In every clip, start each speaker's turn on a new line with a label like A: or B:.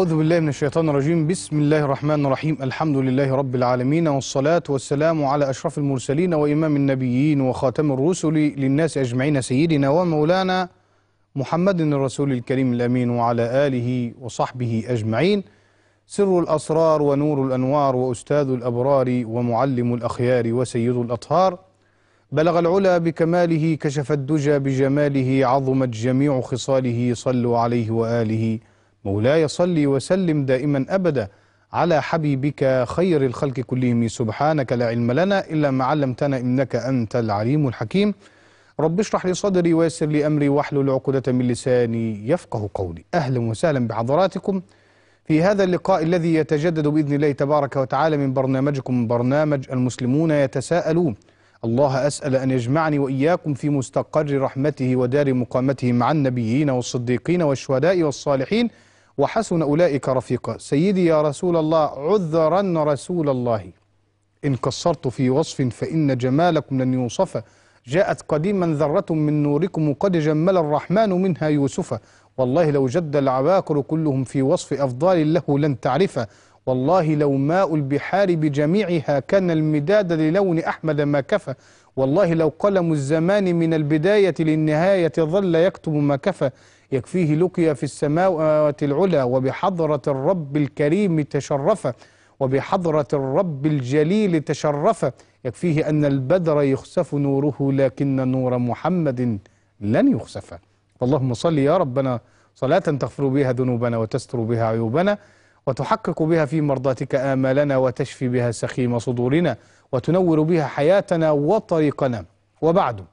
A: أعوذ بالله من الشيطان الرجيم بسم الله الرحمن الرحيم الحمد لله رب العالمين والصلاة والسلام على أشرف المرسلين وإمام النبيين وخاتم الرسل للناس أجمعين سيدنا ومولانا محمد الرسول الكريم الأمين وعلى آله وصحبه أجمعين سر الأسرار ونور الأنوار وأستاذ الأبرار ومعلم الأخيار وسيد الأطهار بلغ العلا بكماله كشف الدجى بجماله عظمت جميع خصاله صلوا عليه وآله وآله مولاي صلي وسلم دائما أبدا على حبيبك خير الخلق كلهم سبحانك لا علم لنا إلا ما علمتنا إنك أنت العليم الحكيم رب اشرح لي صدري ويسر لي أمري واحلل عقدة من لساني يفقه قولي أهلا وسهلا بحضراتكم في هذا اللقاء الذي يتجدد بإذن الله تبارك وتعالى من برنامجكم برنامج المسلمون يتساءلون الله أسأل أن يجمعني وإياكم في مستقر رحمته ودار مقامته مع النبيين والصديقين والشهداء والصالحين وحسن أولئك رفيقا سيدي يا رسول الله عذرا رسول الله إن قصرت في وصف فإن جمالكم لن يوصف جاءت قديما ذرة من نوركم قد جمل الرحمن منها يوسف والله لو جد العباقر كلهم في وصف أفضال له لن تعرف والله لو ماء البحار بجميعها كان المداد للون أحمد ما كفى والله لو قلم الزمان من البداية للنهاية ظل يكتب ما كفى يكفيه لقيا في السماوات العلى وبحضرة الرب الكريم تشرف وبحضرة الرب الجليل تشرف يكفيه أن البدر يخسف نوره لكن نور محمد لن يخسف اللهم صل يا ربنا صلاة تغفر بها ذنوبنا وتستر بها عيوبنا وتحقق بها في مرضاتك آمالنا وتشفي بها سخيم صدورنا وتنور بها حياتنا وطريقنا وبعد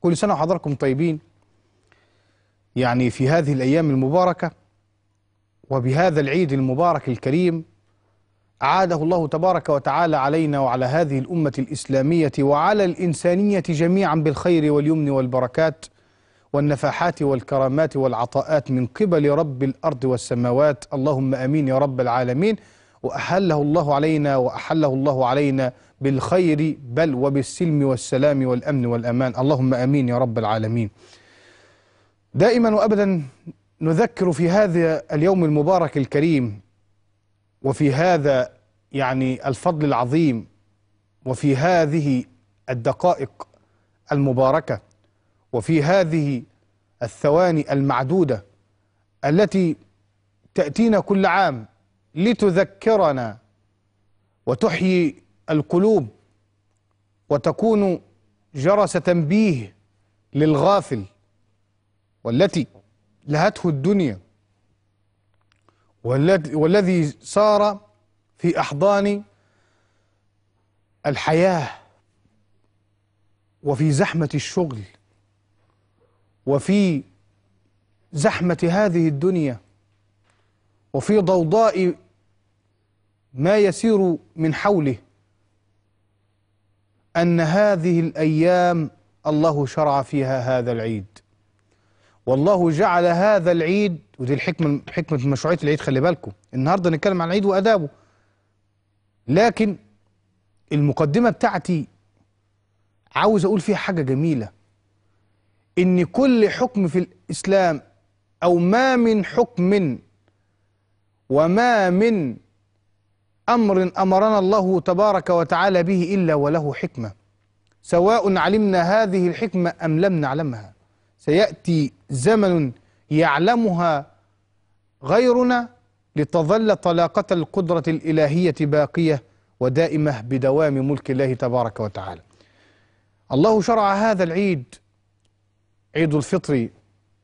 A: كل سنة وحضركم طيبين يعني في هذه الأيام المباركة وبهذا العيد المبارك الكريم أعاده الله تبارك وتعالى علينا وعلى هذه الأمة الإسلامية وعلى الإنسانية جميعا بالخير واليمن والبركات والنفحات والكرامات والعطاءات من قبل رب الأرض والسماوات اللهم أمين يا رب العالمين وأحله الله علينا وأحله الله علينا بالخير بل وبالسلم والسلام والأمن والأمان اللهم أمين يا رب العالمين دائما وابدا نذكر في هذا اليوم المبارك الكريم وفي هذا يعني الفضل العظيم وفي هذه الدقائق المباركه وفي هذه الثواني المعدوده التي تاتينا كل عام لتذكرنا وتحيي القلوب وتكون جرس تنبيه للغافل والتي لهته الدنيا والذي صار في أحضان الحياة وفي زحمة الشغل وفي زحمة هذه الدنيا وفي ضوضاء ما يسير من حوله أن هذه الأيام الله شرع فيها هذا العيد والله جعل هذا العيد ودي الحكمة حكمة مشروعية العيد خلي بالكم النهاردة نتكلم عن العيد وأدابه لكن المقدمة بتاعتي عاوز أقول فيها حاجة جميلة إن كل حكم في الإسلام أو ما من حكم وما من أمر أمرنا الله تبارك وتعالى به إلا وله حكمة سواء علمنا هذه الحكمة أم لم نعلمها سيأتي زمن يعلمها غيرنا لتظل طلاقة القدرة الإلهية باقية ودائمة بدوام ملك الله تبارك وتعالى الله شرع هذا العيد عيد الفطر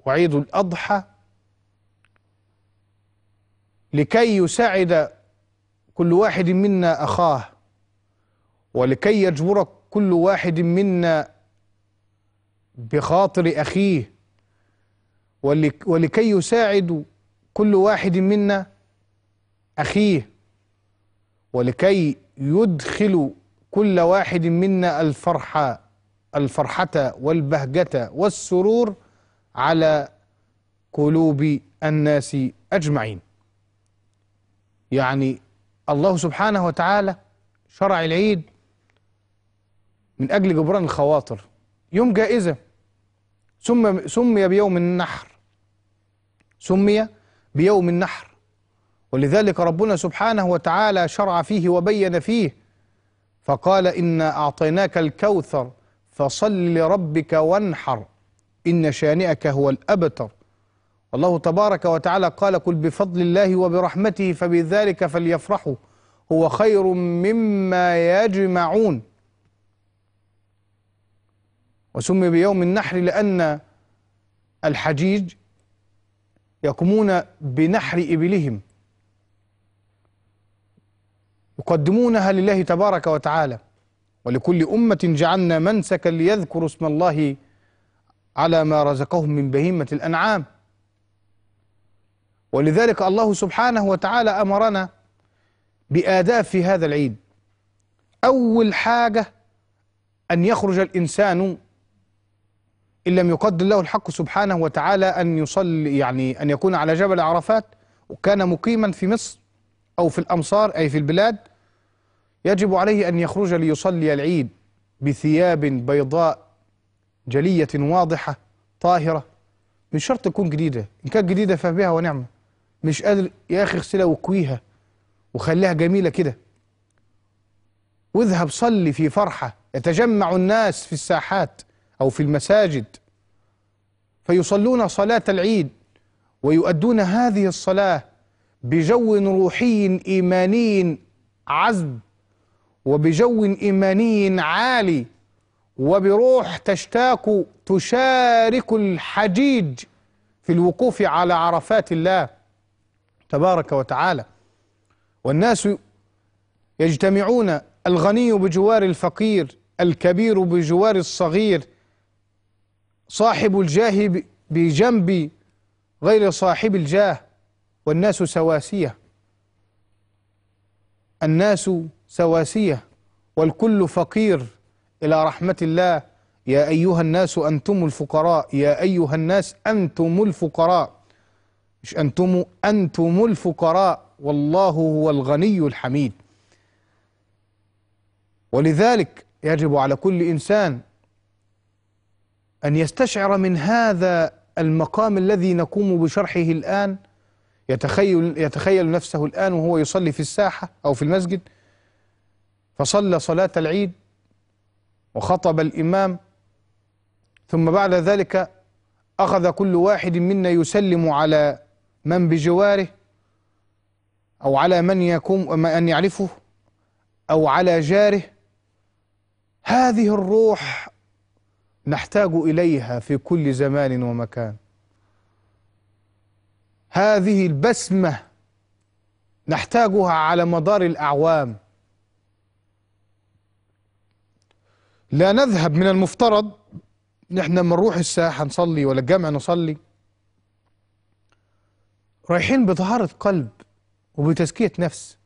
A: وعيد الأضحى لكي يساعد كل واحد منا أخاه ولكي يجبر كل واحد منا بخاطر أخيه ولكي يساعد كل واحد منا أخيه ولكي يدخل كل واحد منا الفرحة الفرحة والبهجة والسرور على قلوب الناس أجمعين يعني الله سبحانه وتعالى شرع العيد من أجل جبران الخواطر يوم جائزة سمي, سمي بيوم النحر سمي بيوم النحر ولذلك ربنا سبحانه وتعالى شرع فيه وبين فيه فقال إنا أعطيناك الكوثر فصل لربك وانحر إن شانئك هو الأبتر الله تبارك وتعالى قال قل بفضل الله وبرحمته فبذلك فليفرحوا هو خير مما يجمعون وسمي بيوم النحر لأن الحجيج يقومون بنحر إبلهم يقدمونها لله تبارك وتعالى ولكل أمة جعلنا منسكا ليذكروا اسم الله على ما رزقهم من بهيمة الأنعام ولذلك الله سبحانه وتعالى أمرنا بآداب في هذا العيد أول حاجة أن يخرج الإنسان إن لم يقدر له الحق سبحانه وتعالى أن يصلي يعني أن يكون على جبل عرفات وكان مقيما في مصر أو في الأمصار أي في البلاد يجب عليه أن يخرج ليصلي العيد بثياب بيضاء جلية واضحة طاهرة مش شرط تكون جديدة إن كانت جديدة فبها ونعمة مش قادر يا أخي اغسلها وكويها وخليها جميلة كده واذهب صلي في فرحة يتجمع الناس في الساحات أو في المساجد فيصلون صلاة العيد ويؤدون هذه الصلاة بجو روحي إيماني عذب وبجو إيماني عالي وبروح تشتاق تشارك الحجيج في الوقوف على عرفات الله تبارك وتعالى والناس يجتمعون الغني بجوار الفقير الكبير بجوار الصغير صاحب الجاه بجنب غير صاحب الجاه والناس سواسية الناس سواسية والكل فقير إلى رحمة الله يا أيها الناس أنتم الفقراء يا أيها الناس أنتم الفقراء مش أنتم أنتم الفقراء والله هو الغني الحميد ولذلك يجب على كل إنسان أن يستشعر من هذا المقام الذي نقوم بشرحه الآن يتخيل, يتخيل نفسه الآن وهو يصلي في الساحة أو في المسجد فصلى صلاة العيد وخطب الإمام ثم بعد ذلك أخذ كل واحد منا يسلم على من بجواره أو على من يكون أن يعرفه أو على جاره هذه الروح نحتاج إليها في كل زمان ومكان هذه البسمة نحتاجها على مدار الأعوام لا نذهب من المفترض نحن لما نروح الساحة نصلي ولا الجامع نصلي رايحين بطهارة قلب وبتزكية نفس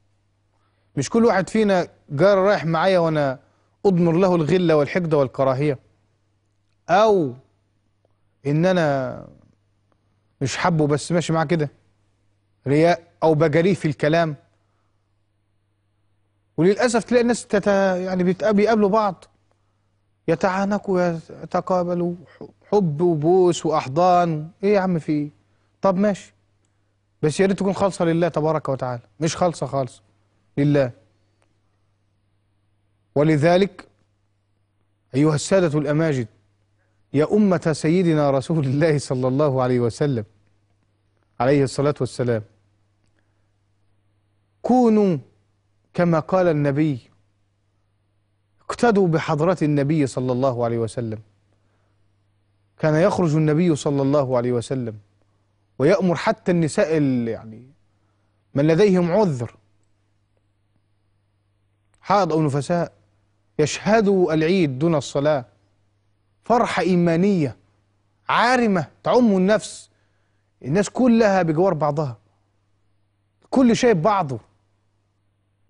A: مش كل واحد فينا جار رايح معايا وأنا أضمر له الغلة والحقد والكراهية او ان انا مش حابه بس ماشي معاه كده رياء او بجري في الكلام وللاسف تلاقي الناس تتا يعني بيقابلوا بعض يتعانقوا يتقابلوا حب وبوس واحضان ايه يا عم في ايه طب ماشي بس يا ريت تكون خالصه لله تبارك وتعالى مش خالصه خالصه لله ولذلك ايها الساده الاماجد يا أمة سيدنا رسول الله صلى الله عليه وسلم عليه الصلاة والسلام كونوا كما قال النبي اقتدوا بحضرة النبي صلى الله عليه وسلم كان يخرج النبي صلى الله عليه وسلم ويأمر حتى النساء يعني من لديهم عذر حائض أو نفساء يشهدوا العيد دون الصلاة فرحة إيمانية عارمة تعم النفس الناس كلها بجوار بعضها كل شايف بعضه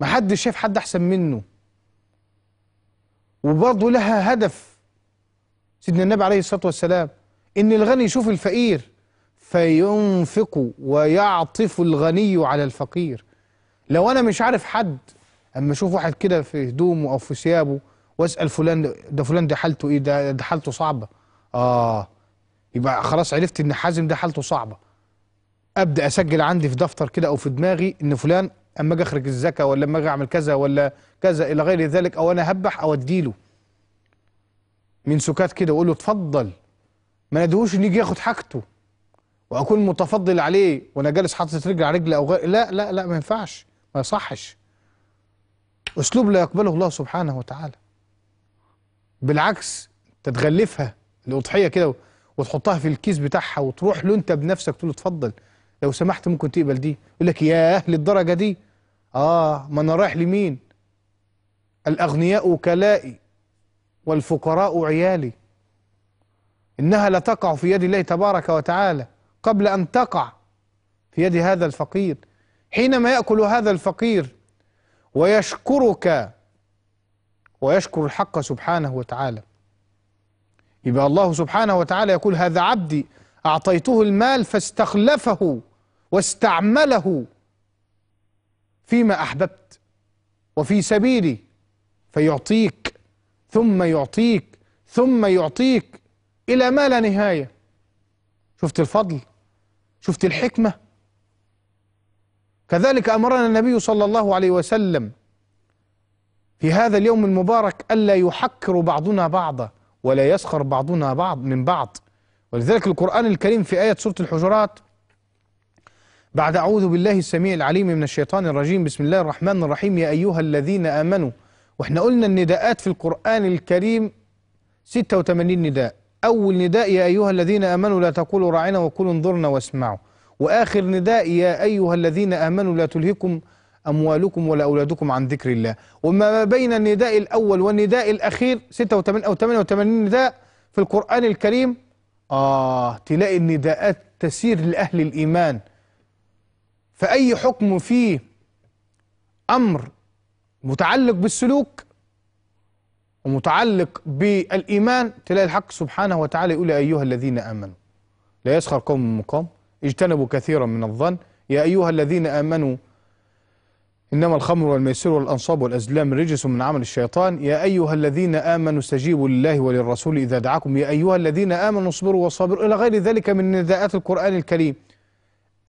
A: محدش شايف حد أحسن منه وبرضه لها هدف سيدنا النبي عليه الصلاة والسلام إن الغني يشوف الفقير فينفق ويعطف الغني على الفقير لو أنا مش عارف حد أما أشوف واحد كده في هدومه أو في ثيابه واسال فلان ده فلان ده حالته ايه ده ده حالته صعبه اه يبقى خلاص عرفت ان حازم ده حالته صعبه ابدا اسجل عندي في دفتر كده او في دماغي ان فلان اما اجي اخرج الزكاه ولا اما اجي اعمل كذا ولا كذا الى غير ذلك او انا هبح او اديله من سكات كده واقول له اتفضل ما ندهوش ان يجي ياخد حاجته واكون متفضل عليه وانا جالس حاطط رجل على رجل او غير لا لا لا ما ينفعش ما يصحش اسلوب لا يقبله الله سبحانه وتعالى بالعكس تتغلفها الاضحيه كده وتحطها في الكيس بتاعها وتروح له انت بنفسك تقول له اتفضل لو سمحت ممكن تقبل دي يقول لك ياه للدرجه دي اه ما انا رايح لمين الاغنياء وكلائي والفقراء عيالي انها لتقع في يد الله تبارك وتعالى قبل ان تقع في يد هذا الفقير حينما ياكل هذا الفقير ويشكرك ويشكر الحق سبحانه وتعالى يبقى الله سبحانه وتعالى يقول هذا عبدي أعطيته المال فاستخلفه واستعمله فيما أحببت وفي سبيلي فيعطيك ثم يعطيك ثم يعطيك إلى ما لا نهاية شفت الفضل شفت الحكمة كذلك أمرنا النبي صلى الله عليه وسلم في هذا اليوم المبارك ألا يحكر بعضنا بعضا ولا يسخر بعضنا بعض من بعض ولذلك القرآن الكريم في آية سورة الحجرات بعد أعوذ بالله السميع العليم من الشيطان الرجيم بسم الله الرحمن الرحيم يا أيها الذين آمنوا وإحنا قلنا النداءات في القرآن الكريم 86 نداء أول نداء يا أيها الذين آمنوا لا تقولوا راعنا وقولوا انظرنا واسمعوا وآخر نداء يا أيها الذين آمنوا لا تلهكم أموالكم ولا أولادكم عن ذكر الله وما بين النداء الأول والنداء الأخير 86 أو 88 نداء في القرآن الكريم آه تلاقي النداءات تسير لأهل الإيمان فأي حكم فيه أمر متعلق بالسلوك ومتعلق بالإيمان تلاقي الحق سبحانه وتعالى يقول يا أيها الذين آمنوا لا يسخر قوم من قوم اجتنبوا كثيرا من الظن يا أيها الذين آمنوا إنما الخمر والميسر والأنصاب والأزلام رجس من عمل الشيطان يا أيها الذين آمنوا استجيبوا لله وللرسول إذا دعاكم يا أيها الذين آمنوا اصبروا وصابروا إلى غير ذلك من نداءات القرآن الكريم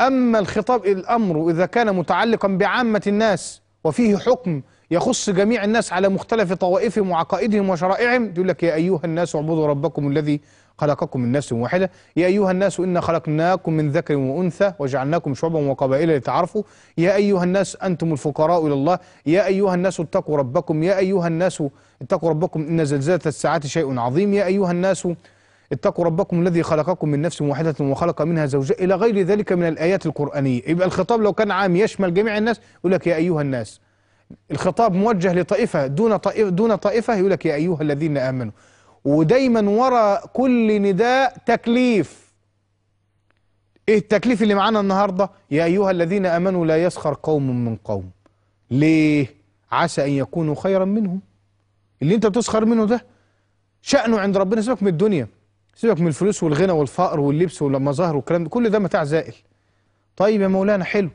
A: أما الخطاب الأمر إذا كان متعلقا بعامة الناس وفيه حكم يخص جميع الناس على مختلف طوائفهم وعقائدهم وشرائعهم يقول لك يا أيها الناس اعبدوا ربكم الذي خلقكم من نفس واحدة يا أيها الناس إنا خلقناكم من ذكر وأنثى وجعلناكم شعوبا وقبائل لتعرفوا يا أيها الناس أنتم الفقراء إلى الله يا أيها الناس اتقوا ربكم يا أيها الناس اتقوا ربكم إن زلزلة الساعات شيء عظيم يا أيها الناس اتقوا ربكم الذي خلقكم من نفس واحدة وخلق منها زوجها إلى غير ذلك من الآيات القرآنية يبقى الخطاب لو كان عام يشمل جميع الناس يقول لك يا أيها الناس الخطاب موجه لطائفة دون طائفة, دون طائفة يقول لك يا أيها الذين آمنوا ودايما ورا كل نداء تكليف ايه التكليف اللي معانا النهارده يا ايها الذين امنوا لا يسخر قوم من قوم ليه عسى ان يكونوا خيرا منهم اللي انت بتسخر منه ده شأنه عند ربنا سيبك من الدنيا سيبك من الفلوس والغنى والفقر واللبس والمظاهر والكلام ده كل ده متاع زائل طيب يا مولانا حلو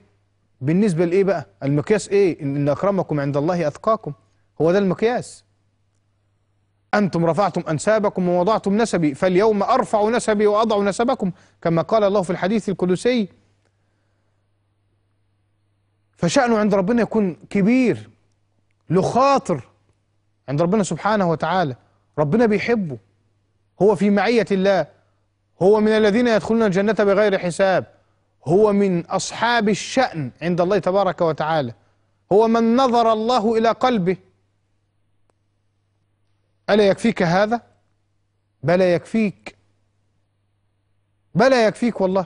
A: بالنسبه لايه بقى المقياس ايه ان اكرمكم عند الله اتقاكم هو ده المقياس أنتم رفعتم أنسابكم ووضعتم نسبي فاليوم أرفع نسبي وأضع نسبكم كما قال الله في الحديث القدسي فشأنه عند ربنا يكون كبير له خاطر عند ربنا سبحانه وتعالى ربنا بيحبه هو في معية الله هو من الذين يدخلون الجنة بغير حساب هو من أصحاب الشأن عند الله تبارك وتعالى هو من نظر الله إلى قلبه ألا يكفيك هذا بلى يكفيك بلى يكفيك والله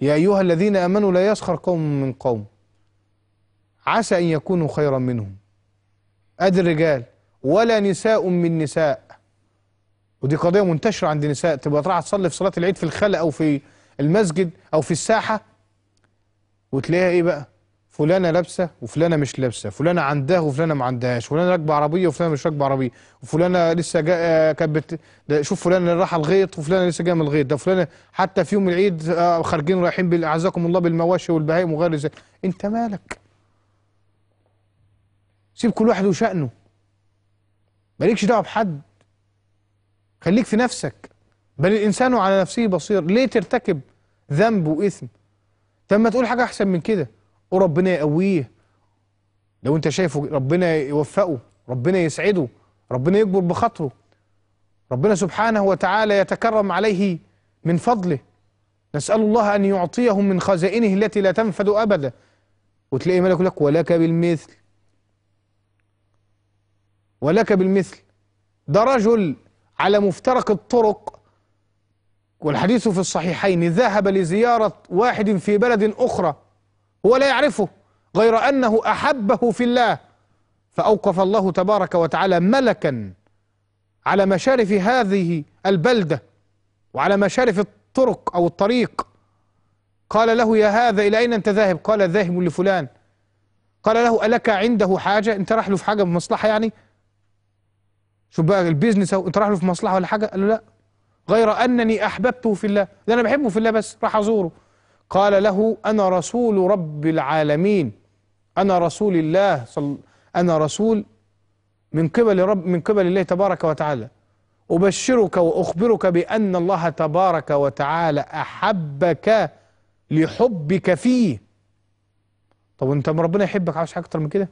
A: يا أيها الذين آمنوا لا يسخر قوم من قوم عسى أن يكونوا خيرا منهم أدي الرجال ولا نساء من نساء ودي قضية منتشرة عند النساء تبقى تروح تصلي في صلاة العيد في الخلا أو في المسجد أو في الساحة وتلاقيها إيه بقى فلانه لابسه وفلانه مش لابسه فلانه عندها وفلانه ما عندهاش فلانه راكبه عربيه وفلانه مش راكبه عربيه وفلانه لسه جا... آه، كانت شوف فلانه راح الغيط وفلانه لسه جايه من الغيط ده فلانه حتى في يوم العيد آه، خارجين رايحين اعزكم الله بالمواشي والبهائم وغير ذلك انت مالك سيب كل واحد وشأنه مالكش دعوه بحد خليك في نفسك بل الانسان على نفسه بصير ليه ترتكب ذنب واثم طب ما تقول حاجه احسن من كده وربنا يقويه لو انت شايفه ربنا يوفقه ربنا يسعده ربنا يكبر بخاطره ربنا سبحانه وتعالى يتكرم عليه من فضله نسأل الله أن يعطيهم من خزائنه التي لا تنفد أبدا وتلاقي ملك لك ولك بالمثل ولك بالمثل ده رجل على مفترق الطرق والحديث في الصحيحين ذهب لزيارة واحد في بلد أخرى هو لا يعرفه غير أنه أحبه في الله فأوقف الله تبارك وتعالى ملكا على مشارف هذه البلدة وعلى مشارف الطرق أو الطريق قال له يا هذا إلى أين أنت ذاهب قال ذاهب لفلان قال له ألك عنده حاجة أنت راح له في حاجة بمصلحة يعني شو بقى البيزنس أو أنت راح له في مصلحة ولا حاجة قال له لا غير أنني أحببته في الله ده أنا بحبه في الله بس راح أزوره قال له أنا رسول رب العالمين أنا رسول الله صل أنا رسول من قبل رب من قبل الله تبارك وتعالى أبشرك وأخبرك بأن الله تبارك وتعالى أحبك لحبك فيه طب أنت ربنا يحبك عاوز حاجة أكتر من كده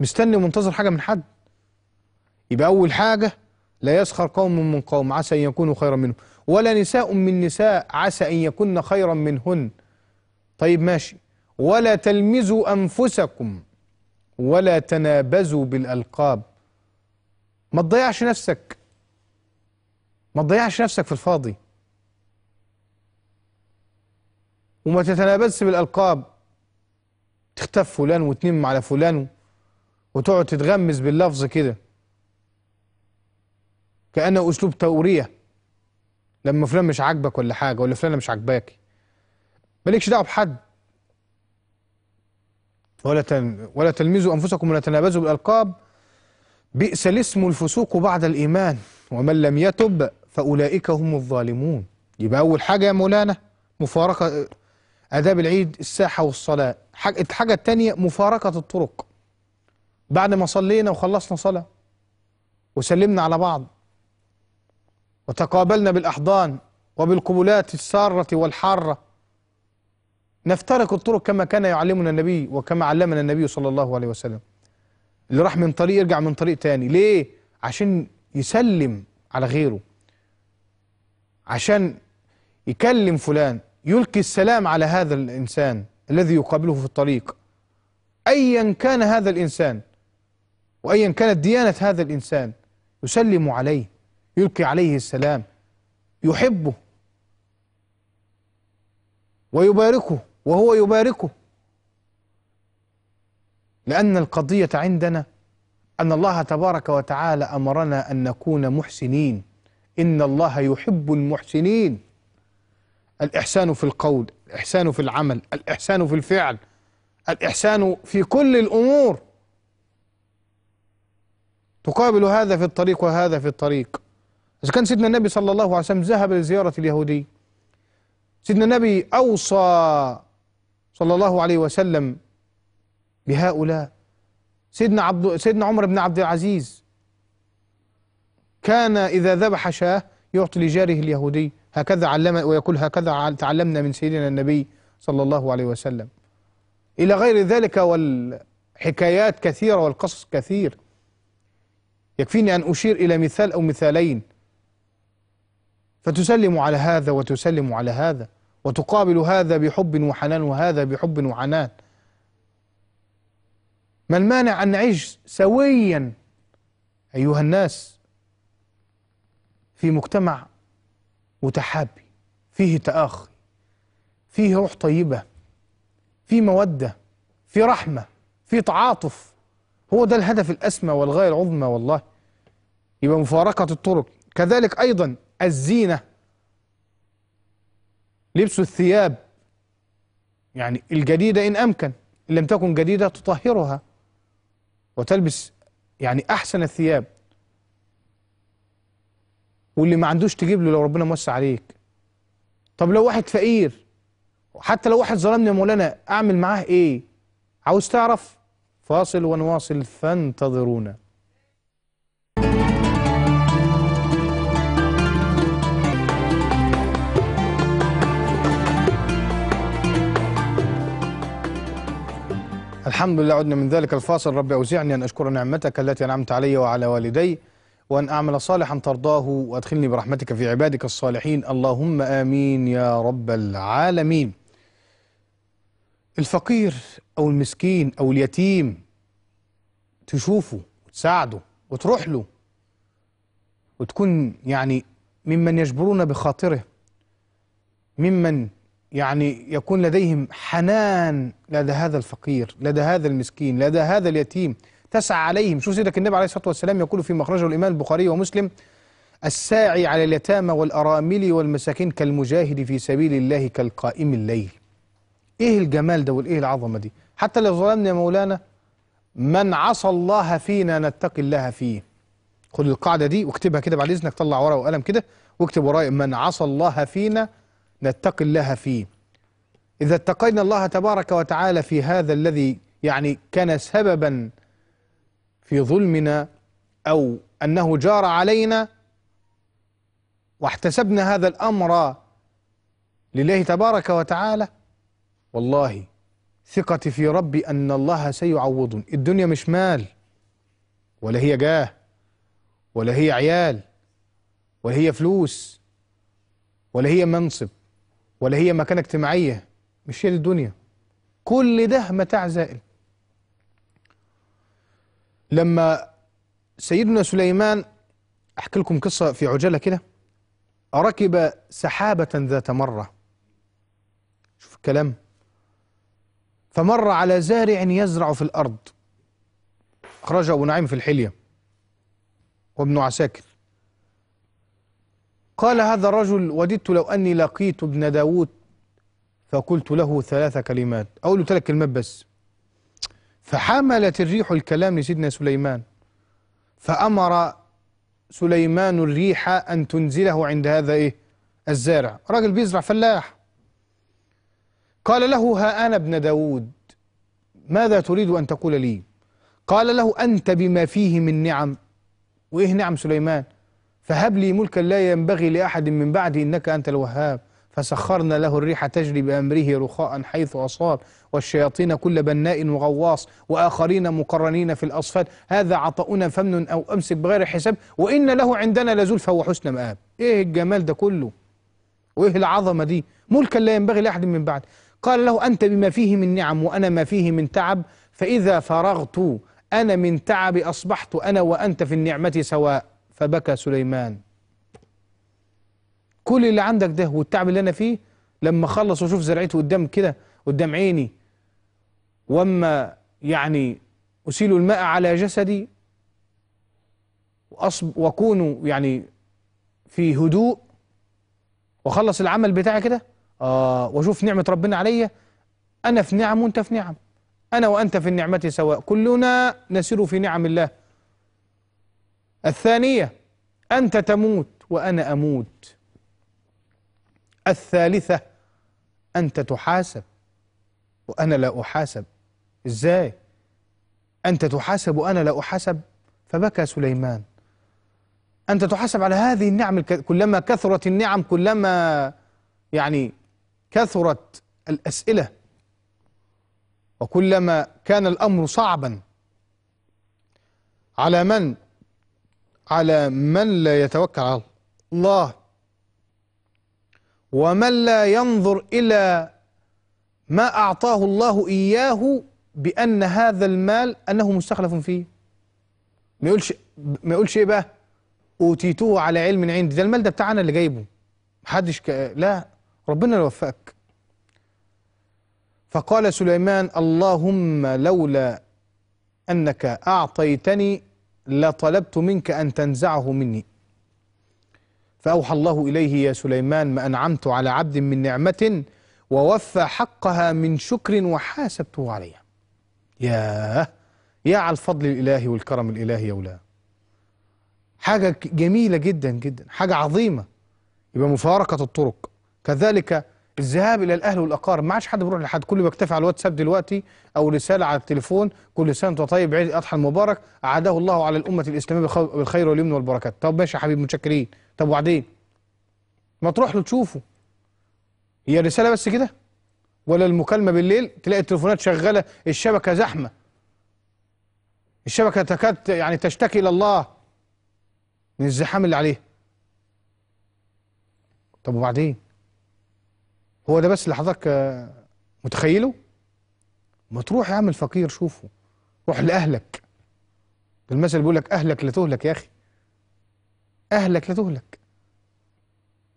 A: مستني ومنتظر حاجة من حد يبقى أول حاجة لا يسخر قوم من قوم عسى أن يكونوا خيرا منهم ولا نساء من نساء عسى أن يكن خيرا منهن طيب ماشي ولا تلمزوا أنفسكم ولا تنابزوا بالألقاب ما تضيعش نفسك ما تضيعش نفسك في الفاضي وما تتنابزش بالألقاب تختف فلان وتنم على فلان وتقعد تتغمز باللفظ كده كأنه أسلوب تورية لما فلان مش عاجبك ولا حاجة ولا فلانة مش عاجباكي مالكش دعوة بحد ولا تن ولا تلمزوا أنفسكم ولا تنابزوا بالألقاب بئس الاسم الفسوق بعد الإيمان ومن لم يتب فأولئك هم الظالمون يبقى أول حاجة يا مولانا مفارقة آداب العيد الساحة والصلاة الحاجة الثانيه مفارقة الطرق بعد ما صلينا وخلصنا صلاة وسلمنا على بعض وتقابلنا بالأحضان وبالقبلات السارة والحارة نفترق الطرق كما كان يعلمنا النبي وكما علمنا النبي صلى الله عليه وسلم اللي راح من طريق يرجع من طريق تاني ليه؟ عشان يسلم على غيره عشان يكلم فلان يلقي السلام على هذا الإنسان الذي يقابله في الطريق أيا كان هذا الإنسان وأيا كانت ديانة هذا الإنسان يسلم عليه يلقي عليه السلام يحبه ويباركه وهو يباركه لأن القضية عندنا أن الله تبارك وتعالى أمرنا أن نكون محسنين إن الله يحب المحسنين الإحسان في القول الإحسان في العمل الإحسان في الفعل الإحسان في كل الأمور تقابل هذا في الطريق وهذا في الطريق إذا كان سيدنا النبي صلى الله عليه وسلم ذهب لزيارة اليهودي سيدنا النبي أوصى صلى الله عليه وسلم بهؤلاء سيدنا عبد سيدنا عمر بن عبد العزيز كان إذا ذبح شاه يعطي لجاره اليهودي هكذا علم ويقول هكذا تعلمنا من سيدنا النبي صلى الله عليه وسلم إلى غير ذلك والحكايات كثيرة والقصص كثير يكفيني أن أشير إلى مثال أو مثالين فتسلم على هذا وتسلم على هذا وتقابل هذا بحب وحنان وهذا بحب وحنان ما المانع أن نعيش سويا أيها الناس في مجتمع متحابي فيه تآخي فيه روح طيبة في مودة في رحمة في تعاطف هو ده الهدف الأسمى والغاية العظمى والله يبقى مفارقة الطرق كذلك أيضا الزينة لبس الثياب يعني الجديدة إن أمكن إن لم تكن جديدة تطهرها وتلبس يعني أحسن الثياب واللي ما عندوش تجيب له لو ربنا موسع عليك طب لو واحد فقير حتى لو واحد ظلمني يا مولانا أعمل معاه إيه عاوز تعرف فاصل ونواصل فانتظرونا الحمد لله عدنا من ذلك الفاصل رب أوزعني أن أشكر نعمتك التي أنعمت علي وعلى والدي وأن أعمل صالحا ترضاه وأدخلني برحمتك في عبادك الصالحين اللهم آمين يا رب العالمين الفقير أو المسكين أو اليتيم تشوفه وتساعده وتروح له وتكون يعني ممن يجبرون بخاطره ممن يعني يكون لديهم حنان لدى هذا الفقير لدى هذا المسكين لدى هذا اليتيم تسعى عليهم شو سيدك النبي عليه الصلاة والسلام يقول في مخرجه الإمام البخاري ومسلم الساعي على اليتامى والأرامل والمساكين كالمجاهد في سبيل الله كالقائم الليل إيه الجمال ده والإيه العظمة دي حتى لو ظلمنا يا مولانا من عصى الله فينا نتقي الله فيه خد القاعدة دي واكتبها كده بعد إذنك طلع ورقة وقلم كده واكتب ورايا من عصى الله فينا نتقي الله فيه إذا اتقينا الله تبارك وتعالى في هذا الذي يعني كان سببا في ظلمنا أو أنه جار علينا واحتسبنا هذا الأمر لله تبارك وتعالى والله ثقتي في ربي أن الله سيعوضني الدنيا مش مال ولا هي جاه ولا هي عيال ولا هي فلوس ولا هي منصب ولا هي مكانة اجتماعية مش هي للدنيا كل ده متاع زائل لما سيدنا سليمان أحكي لكم قصة في عجالة كده ركب سحابة ذات مرة شوف الكلام فمر على زارع يزرع في الأرض أخرجه أبو نعيم في الحلية وابن عساكر قال هذا الرجل وددت لو أني لقيت ابن داود فقلت له ثلاث كلمات أقول له ثلاث كلمات بس فحملت الريح الكلام لسيدنا سليمان فأمر سليمان الريح أن تنزله عند هذا إيه الزارع راجل بيزرع فلاح قال له ها أنا ابن داود ماذا تريد أن تقول لي قال له أنت بما فيه من نعم وإيه نعم سليمان فهب لي ملكا لا ينبغي لأحد من بعدي إنك أنت الوهاب فسخرنا له الريح تجري بأمره رخاء حيث أصاب والشياطين كل بناء وغواص وآخرين مقرنين في الأصفاد هذا عطاؤنا فمن أو أمسك بغير حساب وإن له عندنا لزلفى وحسن مآب إيه الجمال ده كله وإيه العظمة دي ملكا لا ينبغي لأحد من بعد قال له أنت بما فيه من نعم وأنا ما فيه من تعب فإذا فرغت أنا من تعب أصبحت أنا وأنت في النعمة سواء فبكى سليمان كل اللي عندك ده والتعب اللي أنا فيه لما أخلص وأشوف زرعته قدام كده قدام عيني وأما يعني أسيل الماء على جسدي وأصب وأكون يعني في هدوء وأخلص العمل بتاعي كده آه وأشوف نعمة ربنا عليا أنا في نعم وأنت في نعم أنا وأنت في النعمة سواء كلنا نسير في نعم الله الثانية أنت تموت وأنا أموت الثالثة أنت تحاسب وأنا لا أحاسب إزاي؟ أنت تحاسب وأنا لا أحاسب فبكى سليمان أنت تحاسب على هذه النعم كلما كثرت النعم كلما يعني كثرت الأسئلة وكلما كان الأمر صعبا على من على من لا يتوكل على الله ومن لا ينظر إلى ما أعطاه الله إياه بأن هذا المال أنه مستخلف فيه ما يقولش ما يقولش إيه بقى أوتيته على علم عندي ده المال ده بتاعنا اللي جايبه محدش ك... لا ربنا اللي وفقك فقال سليمان اللهم لولا أنك أعطيتني لطلبت منك أن تنزعه مني فأوحى الله إليه يا سليمان ما أنعمت على عبد من نعمة ووفى حقها من شكر وحاسبته عليها ياه يا على الفضل الإلهي والكرم الإلهي يا أولاد حاجة جميلة جدا جدا حاجة عظيمة يبقى مفارقة الطرق كذلك الذهاب الى الاهل والاقارب ما عادش حد بيروح لحد كله بيكتفي على الواتساب دلوقتي او رساله على التليفون كل سنه وانت طيب عيد الاضحى المبارك اعاده الله على الامه الاسلاميه بالخير واليمن والبركات طب ماشي يا حبيبي متشكرين طب وبعدين ما تروح له تشوفه هي رساله بس كده ولا المكالمه بالليل تلاقي التليفونات شغاله الشبكه زحمه الشبكه تكاد يعني تشتكي الى الله من الزحام اللي عليها طب وبعدين هو ده بس اللي حضرتك آه، متخيله ما تروح يا عم الفقير شوفه روح لأهلك المثل بيقول لك أهلك لا تهلك يا أخي أهلك لا تهلك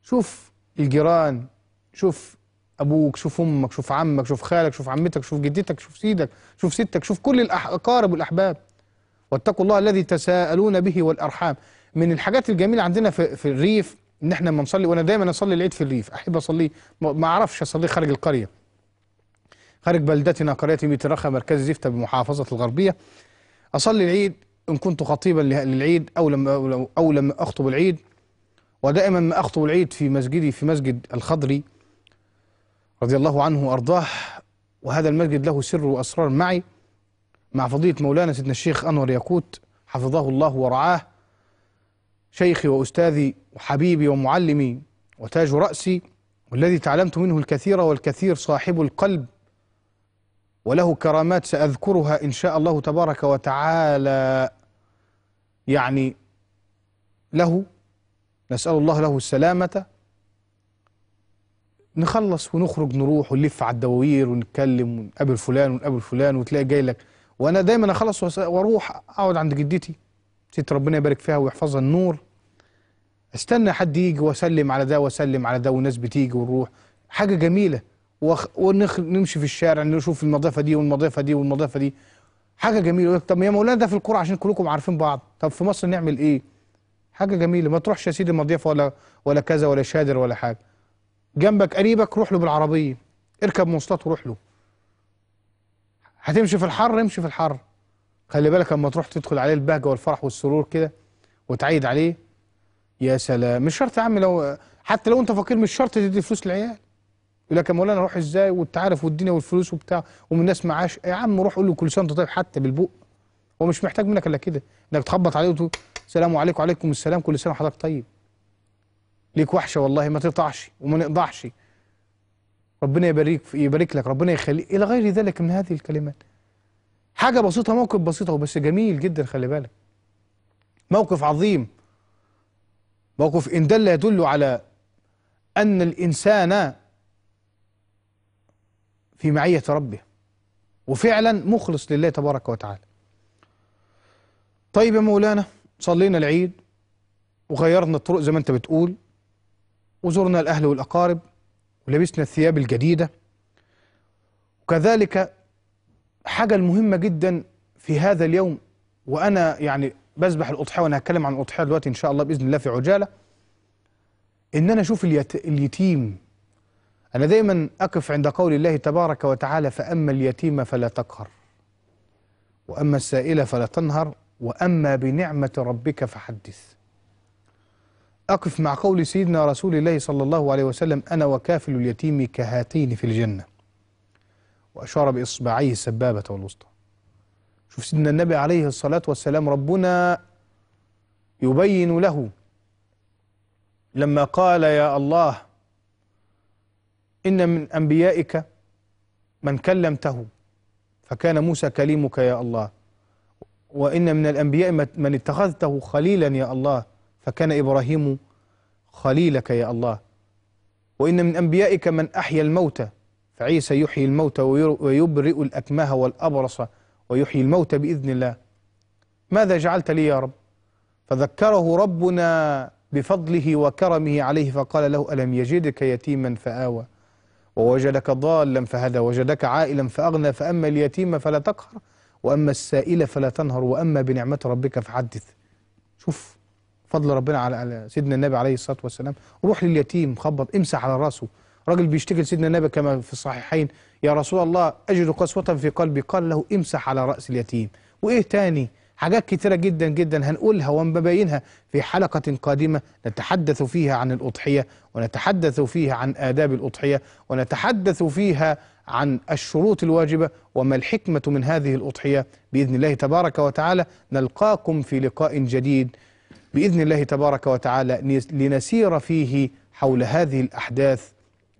A: شوف الجيران شوف أبوك شوف أمك شوف عمك شوف خالك شوف عمتك شوف جدتك شوف سيدك شوف ستك شوف كل الأقارب والأحباب واتقوا الله الذي تساءلون به والأرحام من الحاجات الجميلة عندنا في, الريف ان احنا لما نصلي وانا دايما اصلي العيد في الريف احب اصليه ما اعرفش اصليه خارج القريه خارج بلدتنا قريه ميت رخا مركز زفته بمحافظه الغربيه اصلي العيد ان كنت خطيبا للعيد او لما او لما اخطب العيد ودائما ما اخطب العيد في مسجدي في مسجد الخضري رضي الله عنه وارضاه وهذا المسجد له سر واسرار معي مع فضيله مولانا سيدنا الشيخ انور ياقوت حفظه الله ورعاه شيخي واستاذي وحبيبي ومعلمي وتاج رأسي والذي تعلمت منه الكثير والكثير صاحب القلب وله كرامات سأذكرها إن شاء الله تبارك وتعالى يعني له نسأل الله له السلامة نخلص ونخرج نروح ونلف على الدواوير ونتكلم ونقابل فلان ونقابل فلان وتلاقي جاي لك وانا دايما اخلص واروح اقعد عند جدتي ست ربنا يبارك فيها ويحفظها النور استنى حد يجي واسلم على ده واسلم على ده والناس بتيجي ونروح حاجه جميله ونمشي في الشارع نشوف المضافه دي والمضافه دي والمضافه دي حاجه جميله طب يا مولانا ده في القرى عشان كلكم عارفين بعض طب في مصر نعمل ايه حاجه جميله ما تروحش يا سيدي المضيفه ولا ولا كذا ولا شادر ولا حاجه جنبك قريبك روح له بالعربيه اركب مواصلات وروح له هتمشي في الحر امشي في الحر خلي بالك اما تروح تدخل عليه البهجه والفرح والسرور كده وتعيد عليه يا سلام مش شرط يا عم لو حتى لو انت فقير مش شرط تدي فلوس للعيال يقول لك يا مولانا اروح ازاي وانت عارف والدنيا والفلوس وبتاع ومن الناس معاش يا عم روح قول له كل سنه وانت طيب حتى بالبق هو مش محتاج منك الا كده انك تخبط عليه وتقول السلام عليكم وعليكم السلام كل سنه وحضرتك طيب ليك وحشه والله ما تقطعش وما نقضعش ربنا يبارك يبارك لك ربنا يخليك الى غير ذلك من هذه الكلمات حاجه بسيطه موقف بسيطه وبس جميل جدا خلي بالك موقف عظيم موقف إن دل يدل على أن الإنسان في معية ربه وفعلا مخلص لله تبارك وتعالى طيب يا مولانا صلينا العيد وغيرنا الطرق زي ما انت بتقول وزرنا الأهل والأقارب ولبسنا الثياب الجديدة وكذلك حاجة المهمة جدا في هذا اليوم وأنا يعني بذبح الأضحية وأنا هتكلم عن الأضحية دلوقتي إن شاء الله بإذن الله في عجالة إن أنا أشوف اليت... اليتيم أنا دايما أقف عند قول الله تبارك وتعالى فأما اليتيم فلا تقهر وأما السائل فلا تنهر وأما بنعمة ربك فحدث أقف مع قول سيدنا رسول الله صلى الله عليه وسلم أنا وكافل اليتيم كهاتين في الجنة وأشار بإصبعيه السبابة والوسطى شوف سيدنا النبي عليه الصلاة والسلام ربنا يبين له لما قال يا الله إن من أنبيائك من كلمته فكان موسى كليمك يا الله وإن من الأنبياء من اتخذته خليلا يا الله فكان إبراهيم خليلك يا الله وإن من أنبيائك من أحيا الموتى فعيسى يحيي الموتى ويبرئ الأكمه والأبرص ويحيي الموتى بإذن الله ماذا جعلت لي يا رب فذكره ربنا بفضله وكرمه عليه فقال له ألم يجدك يتيما فآوى ووجدك ضالا فهدى وجدك عائلا فأغنى فأما اليتيم فلا تقهر وأما السائل فلا تنهر وأما بنعمة ربك فحدث شوف فضل ربنا على سيدنا النبي عليه الصلاة والسلام روح لليتيم خبط امسح على راسه راجل بيشتكي لسيدنا النبي كما في الصحيحين يا رسول الله أجد قسوة في قلبي قال له امسح على رأس اليتيم وإيه تاني حاجات كتيرة جدا جدا هنقولها ونبينها في حلقة قادمة نتحدث فيها عن الأضحية ونتحدث فيها عن آداب الأضحية ونتحدث فيها عن الشروط الواجبة وما الحكمة من هذه الأضحية بإذن الله تبارك وتعالى نلقاكم في لقاء جديد بإذن الله تبارك وتعالى لنسير فيه حول هذه الأحداث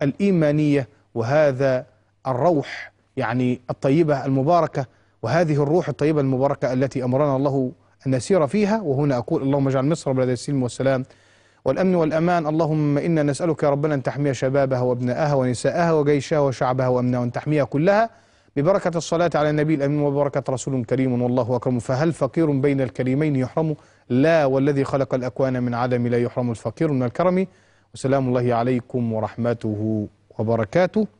A: الإيمانية وهذا الروح يعني الطيبة المباركة وهذه الروح الطيبة المباركة التي أمرنا الله أن نسير فيها وهنا أقول اللهم اجعل مصر بلد السلم والسلام والأمن والأمان اللهم إنا نسألك يا ربنا أن تحمي شبابها وأبنائها ونساءها وجيشها وشعبها وأمنها وأن تحميها كلها ببركة الصلاة على النبي الأمين وبركة رسول كريم والله أكرم فهل فقير بين الكريمين يحرم لا والذي خلق الأكوان من عدم لا يحرم الفقير من الكرم وسلام الله عليكم ورحمته وبركاته